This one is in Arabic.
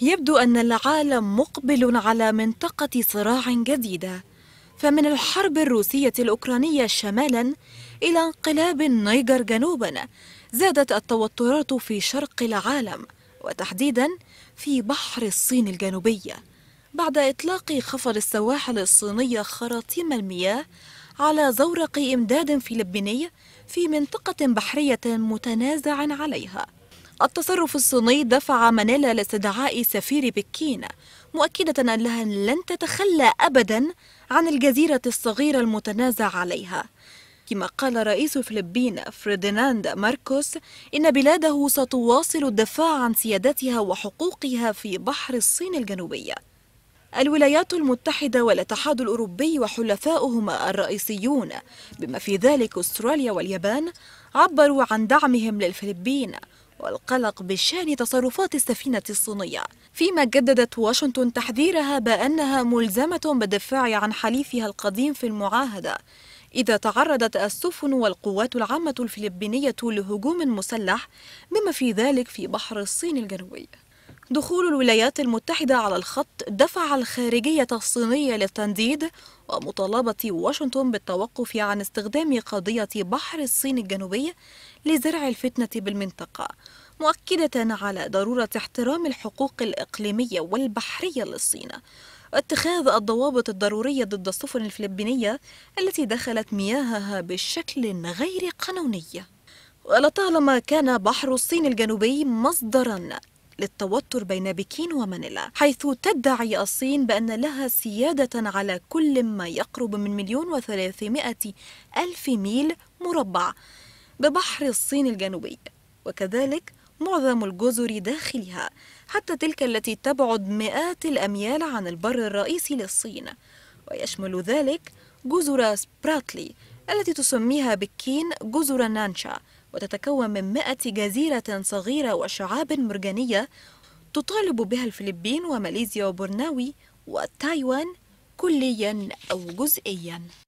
يبدو أن العالم مقبل على منطقة صراع جديدة فمن الحرب الروسية الأوكرانية شمالا إلى انقلاب النيجر جنوبا زادت التوترات في شرق العالم وتحديدا في بحر الصين الجنوبية بعد إطلاق خفر السواحل الصينية خراطيم المياه على زورق إمداد فلبيني في منطقة بحرية متنازع عليها التصرف الصيني دفع مانيلا لاستدعاء سفير بكين مؤكدة أنها لن تتخلى أبدا عن الجزيرة الصغيرة المتنازع عليها كما قال رئيس الفلبين فرديناند ماركوس إن بلاده ستواصل الدفاع عن سيادتها وحقوقها في بحر الصين الجنوبية الولايات المتحدة والاتحاد الأوروبي وحلفاؤهما الرئيسيون بما في ذلك أستراليا واليابان عبروا عن دعمهم للفلبين والقلق بشان تصرفات السفينة الصينية فيما جددت واشنطن تحذيرها بأنها ملزمة بالدفاع عن حليفها القديم في المعاهدة إذا تعرضت السفن والقوات العامة الفلبينية لهجوم مسلح بما في ذلك في بحر الصين الجنوبي دخول الولايات المتحدة على الخط دفع الخارجية الصينية للتنديد ومطالبة واشنطن بالتوقف عن استخدام قضية بحر الصين الجنوبي لزرع الفتنة بالمنطقة مؤكدة على ضرورة احترام الحقوق الإقليمية والبحرية للصين واتخاذ الضوابط الضرورية ضد السفن الفلبينية التي دخلت مياهها بشكل غير قانوني ولطالما كان بحر الصين الجنوبي مصدرا للتوتر بين بكين ومانيلا حيث تدعي الصين بأن لها سيادة على كل ما يقرب من مليون وثلاثمائة ألف ميل مربع ببحر الصين الجنوبي وكذلك معظم الجزر داخلها حتى تلك التي تبعد مئات الأميال عن البر الرئيسي للصين ويشمل ذلك جزر سبراتلي التي تسميها بكين جزر نانشا وتتكون من 100 جزيرة صغيرة وشعاب مرجانية تطالب بها الفلبين وماليزيا وبرناوي وتايوان كليا أو جزئيا